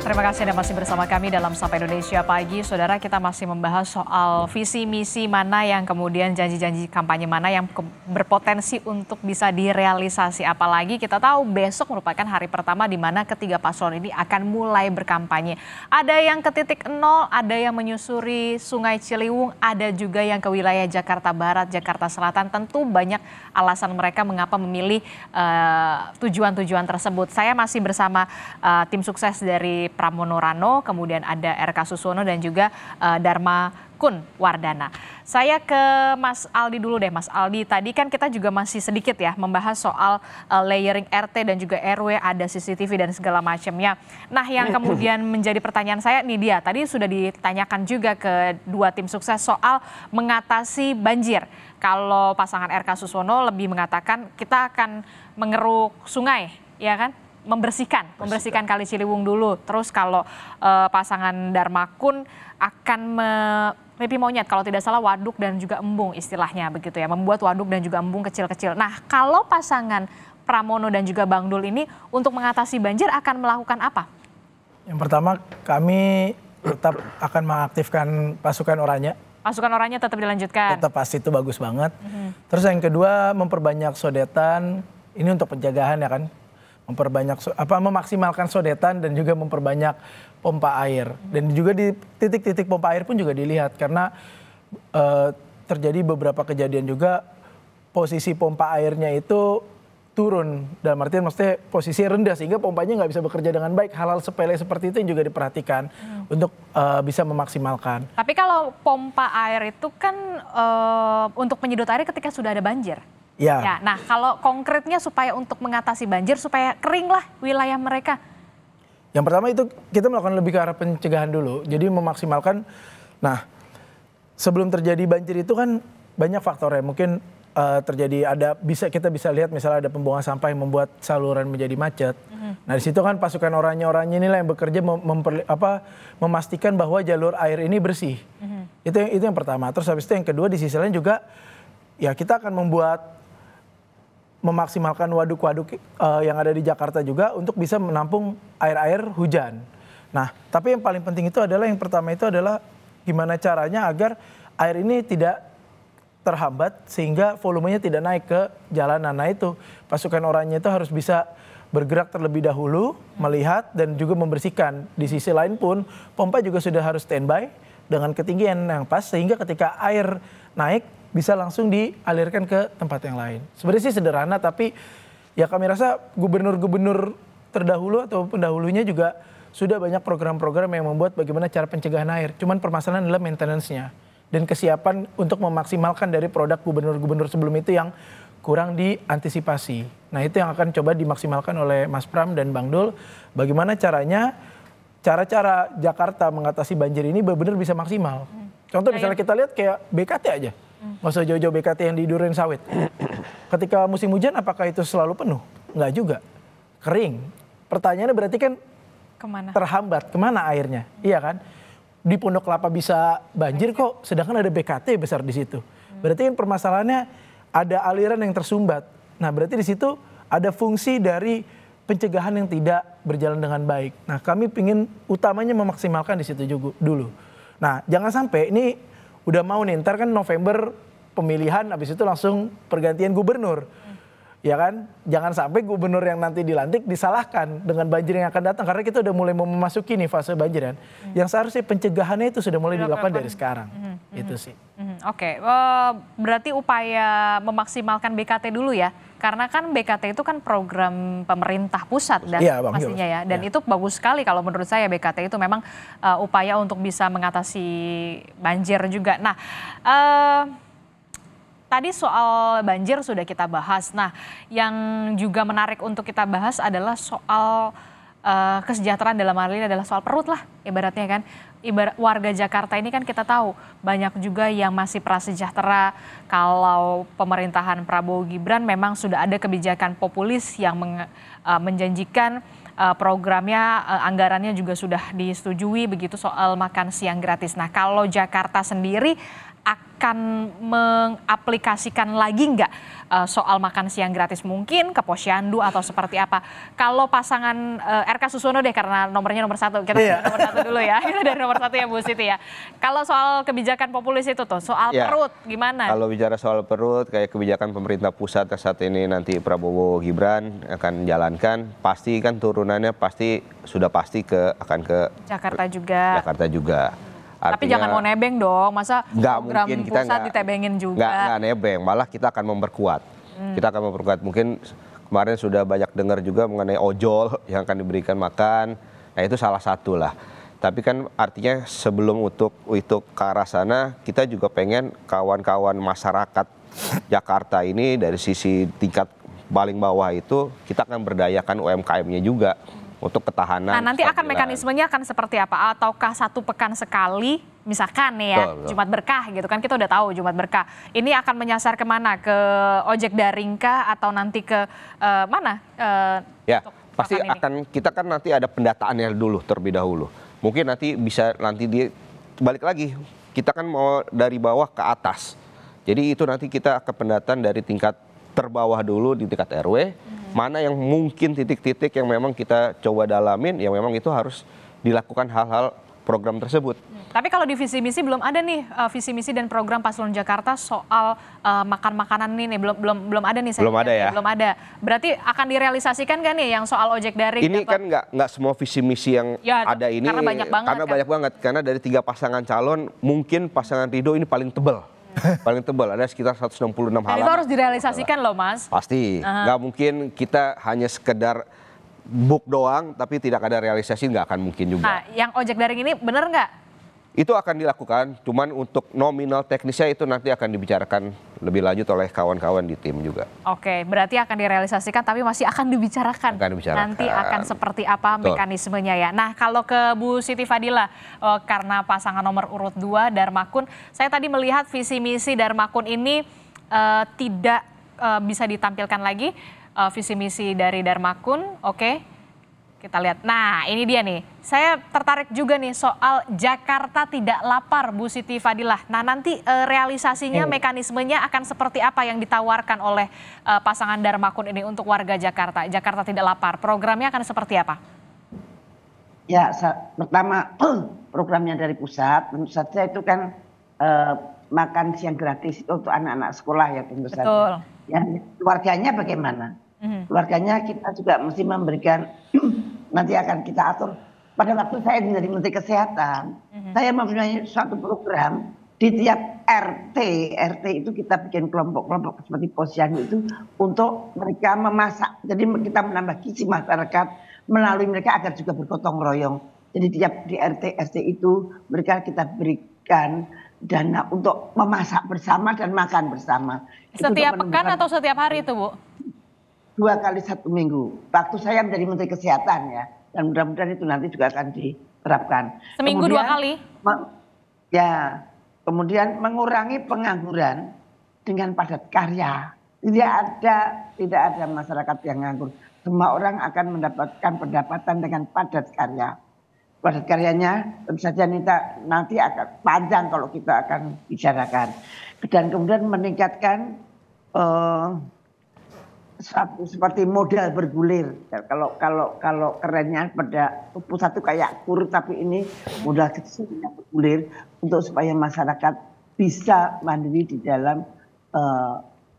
Terima kasih Anda masih bersama kami dalam Sapa Indonesia Pagi. Saudara, kita masih membahas soal visi-misi mana yang kemudian janji-janji kampanye mana yang berpotensi untuk bisa direalisasi. Apalagi kita tahu besok merupakan hari pertama di mana ketiga paslon ini akan mulai berkampanye. Ada yang ke titik nol, ada yang menyusuri Sungai Ciliwung, ada juga yang ke wilayah Jakarta Barat, Jakarta Selatan. Tentu banyak alasan mereka mengapa memilih eh, tujuan-tujuan uh, tersebut. Saya masih bersama uh, tim sukses dari Pramono Rano, kemudian ada RK Susono dan juga uh, Dharma Kun Wardana. Saya ke Mas Aldi dulu deh, Mas Aldi. Tadi kan kita juga masih sedikit ya membahas soal uh, layering RT dan juga RW, ada CCTV dan segala macamnya. Nah, yang hmm. kemudian menjadi pertanyaan saya nih dia. Tadi sudah ditanyakan juga ke dua tim sukses soal mengatasi banjir. Kalau pasangan RK Susono lebih mengatakan kita akan mengeruk sungai, ya kan? membersihkan, membersihkan kali Ciliwung dulu. Terus kalau uh, pasangan Darmakun akan pipi monyet kalau tidak salah waduk dan juga embung istilahnya begitu ya, membuat waduk dan juga embung kecil-kecil. Nah, kalau pasangan Pramono dan juga Bang Dul ini untuk mengatasi banjir akan melakukan apa? Yang pertama kami tetap akan mengaktifkan pasukan orangnya. Pasukan orangnya tetap dilanjutkan. Tetap pasti itu bagus banget. Mm -hmm. Terus yang kedua memperbanyak sodetan. Ini untuk penjagaan ya kan memperbanyak apa memaksimalkan sodetan dan juga memperbanyak pompa air dan juga di titik-titik pompa air pun juga dilihat karena e, terjadi beberapa kejadian juga posisi pompa airnya itu turun dan artinya mesti posisi rendah sehingga pompanya nggak bisa bekerja dengan baik hal-hal sepele seperti itu yang juga diperhatikan hmm. untuk uh, bisa memaksimalkan. Tapi kalau pompa air itu kan uh, untuk penyedot air ketika sudah ada banjir. Ya. ya. Nah, kalau konkretnya supaya untuk mengatasi banjir supaya keringlah wilayah mereka. Yang pertama itu kita melakukan lebih ke arah pencegahan dulu. Jadi memaksimalkan nah sebelum terjadi banjir itu kan banyak faktor ya Mungkin uh, terjadi ada bisa kita bisa lihat misalnya ada pembuangan sampah yang membuat saluran menjadi macet. Mm-hmm. Nah, di situ kan pasukan oranye-oranye inilah yang bekerja mem- memper, apa memastikan bahwa jalur air ini bersih. Mm-hmm. Itu yang, itu yang pertama. Terus habis itu yang kedua di sisi lain juga ya kita akan membuat memaksimalkan waduk-waduk uh, yang ada di Jakarta juga untuk bisa menampung air-air hujan. Nah, tapi yang paling penting itu adalah yang pertama itu adalah gimana caranya agar air ini tidak terhambat sehingga volumenya tidak naik ke jalanan. Nah itu pasukan orangnya itu harus bisa bergerak terlebih dahulu, melihat dan juga membersihkan. Di sisi lain pun pompa juga sudah harus standby dengan ketinggian yang pas sehingga ketika air naik bisa langsung dialirkan ke tempat yang lain. Sebenarnya sih sederhana tapi ya kami rasa gubernur-gubernur terdahulu atau pendahulunya juga sudah banyak program-program yang membuat bagaimana cara pencegahan air. Cuman permasalahan adalah maintenance-nya dan kesiapan untuk memaksimalkan dari produk gubernur-gubernur sebelum itu yang kurang diantisipasi. Nah itu yang akan coba dimaksimalkan oleh Mas Pram dan Bang Dul. Bagaimana caranya cara-cara Jakarta mengatasi banjir ini benar-benar bisa maksimal. Hmm. Contoh nah, misalnya kita lihat kayak BKT aja. Nggak usah jauh-jauh BKT yang di durian Sawit. Ketika musim hujan apakah itu selalu penuh? Enggak juga. Kering. Pertanyaannya berarti kan Kemana? terhambat. Kemana airnya? Hmm. Iya kan? Di Pondok Kelapa bisa banjir kok, sedangkan ada BKT besar di situ. Hmm. Berarti kan permasalahannya ada aliran yang tersumbat. Nah berarti di situ ada fungsi dari pencegahan yang tidak berjalan dengan baik. Nah kami ingin utamanya memaksimalkan di situ juga dulu. Nah jangan sampai ini udah mau nih ntar kan November pemilihan habis itu langsung pergantian gubernur ya kan jangan sampai gubernur yang nanti dilantik disalahkan dengan banjir yang akan datang karena kita udah mulai memasuki nih fase banjir kan hmm. yang seharusnya pencegahannya itu sudah mulai dilakukan dari sekarang hmm, hmm. hmm. itu sih hmm. oke okay. Oh, berarti upaya memaksimalkan BKT dulu ya karena kan BKT itu kan program pemerintah pusat dan ya, bang, iya, pastinya ya. Dan ya. itu bagus sekali kalau menurut saya BKT itu memang uh, upaya untuk bisa mengatasi banjir juga. Nah, uh, tadi soal banjir sudah kita bahas. Nah, yang juga menarik untuk kita bahas adalah soal uh, kesejahteraan dalam hal ini adalah soal perut lah ibaratnya kan. Ibar warga Jakarta ini kan kita tahu banyak juga yang masih prasejahtera kalau pemerintahan Prabowo Gibran memang sudah ada kebijakan populis yang men uh, eh, menjanjikan uh, programnya uh, anggarannya juga sudah disetujui begitu soal makan siang gratis. Nah, kalau Jakarta sendiri akan mengaplikasikan lagi nggak uh, soal makan siang gratis mungkin ke posyandu atau seperti apa? Kalau pasangan uh, eh, RK Susono deh karena nomornya nomor satu, kita yeah. nomor satu dulu ya, kita dari nomor satu ya Bu Siti ya. Kalau soal kebijakan populis itu tuh, soal yeah. perut gimana? Kalau bicara soal perut, kayak kebijakan pemerintah pusat yang saat ini nanti Prabowo Gibran akan jalankan, pasti kan turunannya pasti sudah pasti ke akan ke Jakarta juga. Jakarta juga. Artinya, Tapi jangan mau nebeng dong, masa program mungkin, kita pusat gak, ditebengin juga. Nggak, nebeng, malah kita akan memperkuat. Hmm. Kita akan memperkuat. Mungkin kemarin sudah banyak dengar juga mengenai ojol yang akan diberikan makan. Nah itu salah satu lah. Tapi kan artinya sebelum untuk itu ke arah sana, kita juga pengen kawan-kawan masyarakat Jakarta ini dari sisi tingkat paling bawah itu kita akan berdayakan UMKM-nya juga untuk ketahanan. Nah nanti akan mekanismenya akan seperti apa? Ataukah satu pekan sekali misalkan ya betul, betul. Jumat berkah gitu kan kita udah tahu Jumat berkah ini akan menyasar kemana ke ojek daring kah atau nanti ke uh, mana? Uh, ya pasti ini? akan kita kan nanti ada pendataannya dulu terlebih dahulu. Mungkin nanti bisa nanti dia balik lagi kita kan mau dari bawah ke atas. Jadi itu nanti kita akan pendataan dari tingkat terbawah dulu di tingkat RW mana yang mungkin titik-titik yang memang kita coba dalamin yang memang itu harus dilakukan hal-hal program tersebut. Tapi kalau di visi misi belum ada nih eh, visi misi dan program Paslon Jakarta soal uh, makan makanan ini belum belum belum ada nih. Saya belum ada ya, ya. Belum ada. Berarti akan direalisasikan kan nih yang soal ojek daring? Ini kan nggak nggak semua visi misi yang ya, ada ini karena banyak banget. Karena kan? banyak banget karena dari tiga pasangan calon mungkin pasangan Rido ini paling tebel. paling tebal ada sekitar 166 halaman. itu harus direalisasikan loh mas. Pasti, uh nggak mungkin kita hanya sekedar book doang tapi tidak ada realisasi nggak akan mungkin juga. Nah, yang ojek daring ini benar nggak? Itu akan dilakukan, cuman untuk nominal teknisnya itu nanti akan dibicarakan lebih lanjut oleh kawan-kawan di tim juga. Oke, berarti akan direalisasikan tapi masih akan dibicarakan. Akan dibicarakan. Nanti akan seperti apa Betul. mekanismenya ya. Nah, kalau ke Bu Siti Fadila, oh, karena pasangan nomor urut 2 Darmakun, saya tadi melihat visi misi Darmakun ini uh, tidak uh, bisa ditampilkan lagi. Uh, visi misi dari Darmakun, oke, okay kita lihat. Nah, ini dia nih. Saya tertarik juga nih soal Jakarta tidak lapar, Bu Siti Fadilah. Nah, nanti e, realisasinya, hmm. mekanismenya akan seperti apa yang ditawarkan oleh e, pasangan Darmakun ini untuk warga Jakarta? Jakarta tidak lapar. Programnya akan seperti apa? Ya, pertama programnya dari pusat. Tentu saya itu kan e, makan siang gratis untuk anak-anak sekolah ya tentu Betul. Ya, keluarganya bagaimana? Hmm. Keluarganya kita juga mesti memberikan nanti akan kita atur. Pada waktu saya menjadi Menteri Kesehatan, mm-hmm. saya mempunyai suatu program di tiap RT, RT itu kita bikin kelompok-kelompok seperti posyandu itu untuk mereka memasak. Jadi kita menambah gizi masyarakat melalui mereka agar juga bergotong royong. Jadi tiap di RT RT itu mereka kita berikan dana untuk memasak bersama dan makan bersama. Setiap pekan atau setiap hari itu, Bu? dua kali satu minggu. Waktu saya menjadi Menteri Kesehatan ya, dan mudah-mudahan itu nanti juga akan diterapkan. Seminggu kemudian, dua kali? Ya, kemudian mengurangi pengangguran dengan padat karya. Tidak ada tidak ada masyarakat yang nganggur. Semua orang akan mendapatkan pendapatan dengan padat karya. Padat karyanya tentu saja Nita, nanti akan panjang kalau kita akan bicarakan. Dan kemudian meningkatkan uh, seperti modal bergulir. Ya, kalau kalau kalau kerennya pada pusat itu kayak kur tapi ini modal kecil yang bergulir untuk supaya masyarakat bisa mandiri di dalam uh,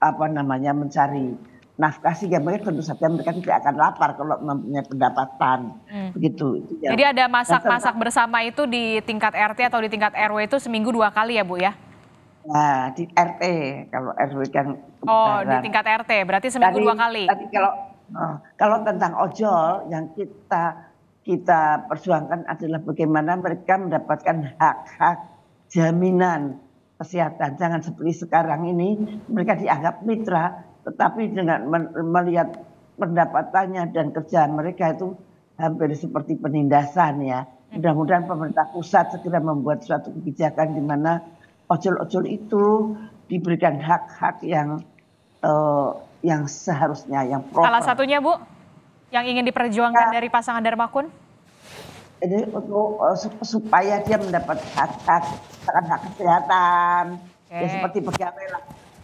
apa namanya mencari nafkah ya mereka tentu saja mereka tidak akan lapar kalau mempunyai pendapatan hmm. begitu. Ya. Jadi ada masak-masak bersama itu di tingkat RT atau di tingkat RW itu seminggu dua kali ya Bu ya? Nah, di RT kalau RW kan Oh, di tingkat RT berarti seminggu tadi, dua kali. Tapi kalau oh, kalau tentang ojol yang kita kita perjuangkan adalah bagaimana mereka mendapatkan hak-hak jaminan kesehatan. Jangan seperti sekarang ini mereka dianggap mitra, tetapi dengan melihat pendapatannya dan kerjaan mereka itu hampir seperti penindasan ya. Hmm. Mudah-mudahan pemerintah pusat segera membuat suatu kebijakan di mana ojol-ojol itu diberikan hak-hak yang uh, yang seharusnya yang proper. Salah satunya Bu yang ingin diperjuangkan nah, dari pasangan Darmakun? Ini untuk uh, supaya dia mendapat hak-hak hak kesehatan okay. ya seperti pegawai lah.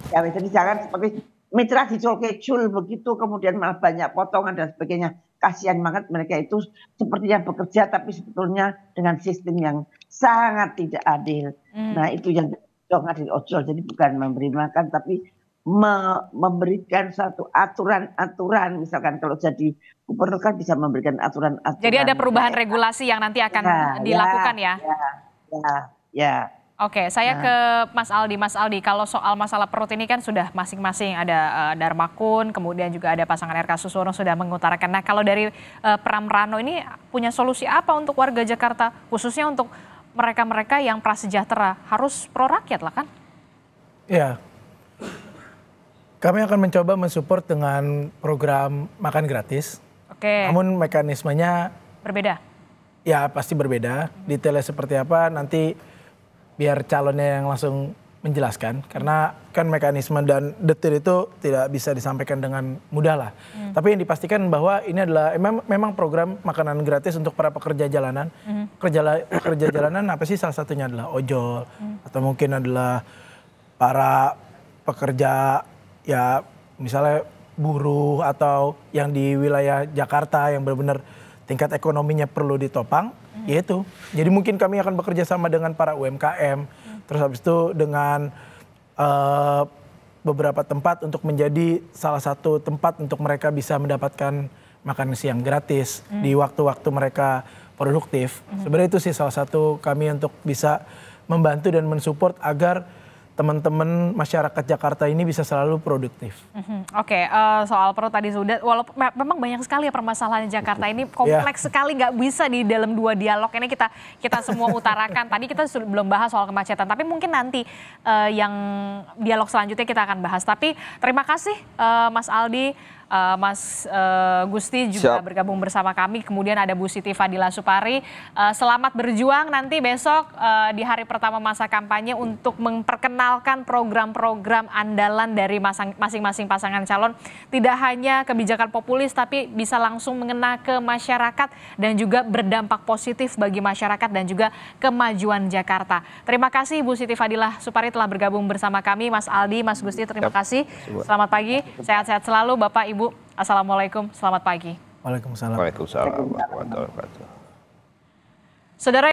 Pegawai jadi jangan seperti mitra dicul-kecul begitu kemudian malah banyak potongan dan sebagainya kasihan banget mereka itu seperti yang bekerja tapi sebetulnya dengan sistem yang sangat tidak adil. Hmm. Nah itu yang dong adil ojol. Jadi bukan memberi makan tapi me memberikan satu aturan-aturan. Misalkan kalau jadi gubernur kan bisa memberikan aturan-aturan. Jadi ada perubahan ya, regulasi yang nanti akan ya, ya, dilakukan ya? Ya, ya, ya. Oke, saya nah. ke Mas Aldi. Mas Aldi, kalau soal masalah perut ini kan sudah masing-masing ada uh, Darmakun, kemudian juga ada pasangan RK Susono sudah mengutarakan. Nah, kalau dari uh, Pram Rano ini punya solusi apa untuk warga Jakarta, khususnya untuk mereka-mereka yang prasejahtera harus pro rakyat lah kan? Ya, kami akan mencoba mensupport dengan program makan gratis. Oke. Okay. Namun mekanismenya berbeda. Ya pasti berbeda. Detailnya seperti apa nanti biar calonnya yang langsung menjelaskan karena kan mekanisme dan detail itu tidak bisa disampaikan dengan mudah lah. Hmm. Tapi yang dipastikan bahwa ini adalah eh, memang program makanan gratis untuk para pekerja jalanan. Hmm. Kerja pekerja jalanan apa sih salah satunya adalah ojol hmm. atau mungkin adalah para pekerja ya misalnya buruh atau yang di wilayah Jakarta yang benar-benar tingkat ekonominya perlu ditopang, hmm. yaitu. Jadi mungkin kami akan bekerja sama dengan para UMKM terus habis itu dengan uh, beberapa tempat untuk menjadi salah satu tempat untuk mereka bisa mendapatkan makan siang gratis mm. di hmm. waktu-waktu mereka produktif. Mm. Sebenarnya itu sih salah satu kami untuk bisa membantu dan mensupport agar teman-teman masyarakat Jakarta ini bisa selalu produktif. Mm-hmm. Oke, okay, uh, eh, soal perut tadi sudah, walaupun memang banyak sekali ya permasalahan Jakarta ini kompleks yeah. sekali, nggak bisa di dalam dua dialog ini kita kita semua utarakan. tadi kita sudah, belum bahas soal kemacetan, tapi mungkin nanti uh, yang dialog selanjutnya kita akan bahas. Tapi terima kasih uh, Mas Aldi uh, Mas uh, Gusti juga Siap. bergabung bersama kami. Kemudian ada Bu Siti Fadila Supari. Uh, selamat berjuang nanti besok uh, di hari pertama masa kampanye untuk memperkenalkan program-program andalan dari masing-masing pasangan calon. Tidak hanya kebijakan populis tapi bisa langsung mengena ke masyarakat dan juga berdampak positif bagi masyarakat dan juga kemajuan Jakarta. Terima kasih Bu Siti Fadila Supari telah bergabung bersama kami. Mas Aldi, Mas Gusti terima kasih. Selamat pagi. Sehat-sehat selalu Bapak Ibu Ibu. Assalamualaikum, selamat pagi. Waalaikumsalam. Waalaikumsalam. Waalaikumsalam. Saudara